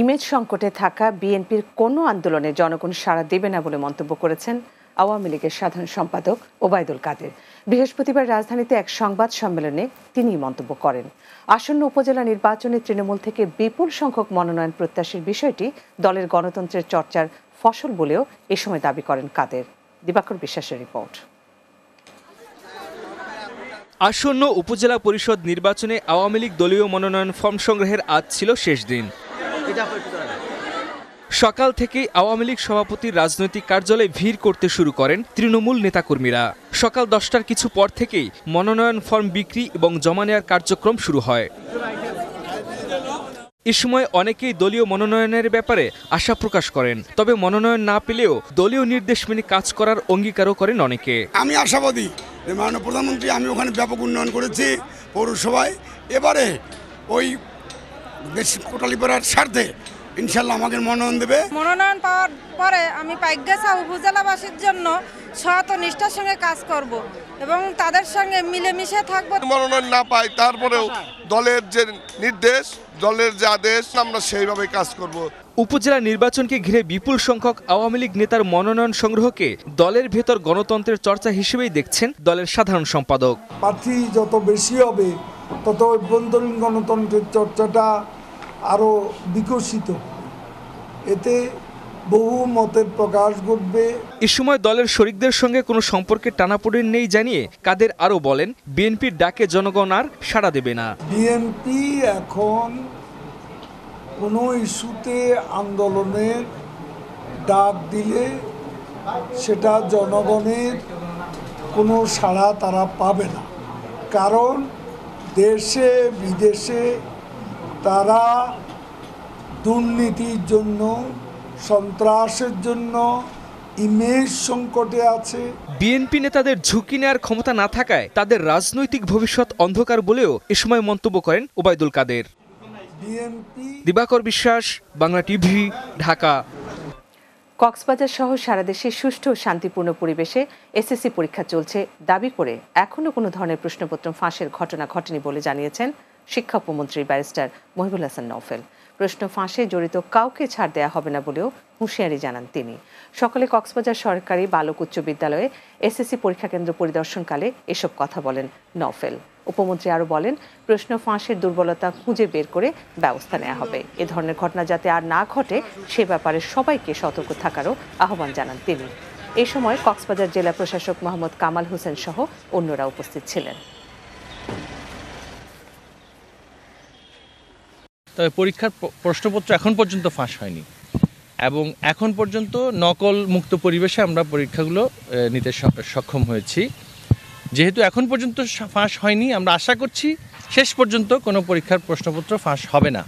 image সংকটে থাকা বিএনপির কোনো আন্দোলনে জনগণ সাড়া দেবে না বলে মন্তব্য করেছেন আওয়ামী লীগের সাধারণ সম্পাদক ওবায়দুল কাদের বৃহস্পতিবার রাজধানীতে এক সংবাদ সম্মেলনে তিনি মন্তব্য করেন আসন্ন উপজেলা নির্বাচনে তৃণমূল থেকে বিপুল সংখ্যক মনোনয়ন প্রত্যাশীর বিষয়টি দলের গণতন্ত্রের চর্চার ফসল বলেও এ সময় দাবি করেন কাদের দিবাকর বিশ্বাসের রিপোর্ট আসন্ন উপজেলা পরিষদ নির্বাচনে আওয়ামী লীগ দলীয় মনোনয়ন ফর্ম সংগ্রহের আজ ছিল শেষ দিন সকাল থেকেই আওয়ামী লীগ সভাপতির রাজনৈতিক কার্যালয়ে ভিড় করতে শুরু করেন তৃণমূল নেতাকর্মীরা সকাল দশটার কিছু পর থেকেই মনোনয়ন ফর্ম বিক্রি এবং জমা নেওয়ার কার্যক্রম শুরু হয় এ সময় অনেকেই দলীয় মনোনয়নের ব্যাপারে আশা প্রকাশ করেন তবে মনোনয়ন না পেলেও দলীয় নির্দেশ মেনে কাজ করার অঙ্গীকারও করেন অনেকে আমি আশাবাদী মাননীয় প্রধানমন্ত্রী আমি ওখানে ব্যাপক উন্নয়ন করেছি পৌরসভায় এবারে ওই দেশ কোটালিপাড়ার স্বার্থে ইনশাল্লাহ আমাদের মনোনয়ন দেবে মনোনয়ন পাওয়ার পরে আমি পাইকগাছা উপজেলাবাসীর জন্য সৎ নিষ্ঠার সঙ্গে কাজ করব এবং তাদের সঙ্গে মিলেমিশে থাকবো মনোনয়ন না পাই তারপরেও দলের যে নির্দেশ দলের যে আদেশ আমরা সেইভাবে কাজ করব উপজেলা নির্বাচনকে ঘিরে বিপুল সংখ্যক আওয়ামী লীগ নেতার মনোনয়ন সংগ্রহকে দলের ভেতর গণতন্ত্রের চর্চা হিসেবেই দেখছেন দলের সাধারণ সম্পাদক প্রার্থী যত বেশি হবে তত অভ্যন্তরীণ গণতন্ত্রের চর্চাটা আরও বিকশিত এতে বহু মতের প্রকাশ ঘটবে এ সময় দলের শরিকদের সঙ্গে কোনো সম্পর্কের টানাপোড়েন নেই জানিয়ে কাদের আরও বলেন বিএনপির ডাকে জনগণ আর সাড়া দেবে না বিএনপি এখন কোনো ইস্যুতে আন্দোলনের ডাক দিলে সেটা জনগণের কোনো সাড়া তারা পাবে না কারণ দেশে বিদেশে তারা দুর্নীতির জন্য সন্ত্রাসের জন্য ইমেজ সংকটে আছে বিএনপি নেতাদের ঝুঁকি নেওয়ার ক্ষমতা না থাকায় তাদের রাজনৈতিক ভবিষ্যৎ অন্ধকার বলেও এ সময় মন্তব্য করেন ওবায়দুল কাদের দিবাকর বিশ্বাস বাংলা টিভি ঢাকা কক্সবাজার সহ সারা দেশে সুষ্ঠু ও শান্তিপূর্ণ পরিবেশে এসএসসি পরীক্ষা চলছে দাবি করে এখনও কোনো ধরনের প্রশ্নপত্র ফাঁসের ঘটনা ঘটেনি বলে জানিয়েছেন শিক্ষা উপমন্ত্রী ব্যারিস্টার মহিবুল হাসান নওফেল প্রশ্ন ফাঁসে জড়িত কাউকে ছাড় দেওয়া হবে না বলেও হুঁশিয়ারি জানান তিনি সকালে কক্সবাজার সরকারি বালক উচ্চ বিদ্যালয়ে এসএসসি পরীক্ষা কেন্দ্র পরিদর্শনকালে এসব কথা বলেন নওফেল উপমন্ত্রী আরও বলেন প্রশ্ন ফাঁসের দুর্বলতা খুঁজে বের করে ব্যবস্থা নেওয়া হবে এ ধরনের ঘটনা যাতে আর না ঘটে সে ব্যাপারে সবাইকে সতর্ক থাকারও আহ্বান জানান তিনি এ সময় কক্সবাজার জেলা প্রশাসক মোহাম্মদ কামাল হোসেন সহ অন্যরা উপস্থিত ছিলেন তবে পরীক্ষার প্রশ্নপত্র এখন পর্যন্ত ফাঁস হয়নি এবং এখন পর্যন্ত নকল মুক্ত পরিবেশে আমরা পরীক্ষাগুলো নিতে সক্ষম হয়েছি যেহেতু এখন পর্যন্ত ফাঁস হয়নি আমরা আশা করছি শেষ পর্যন্ত কোনো পরীক্ষার প্রশ্নপত্র ফাঁস হবে না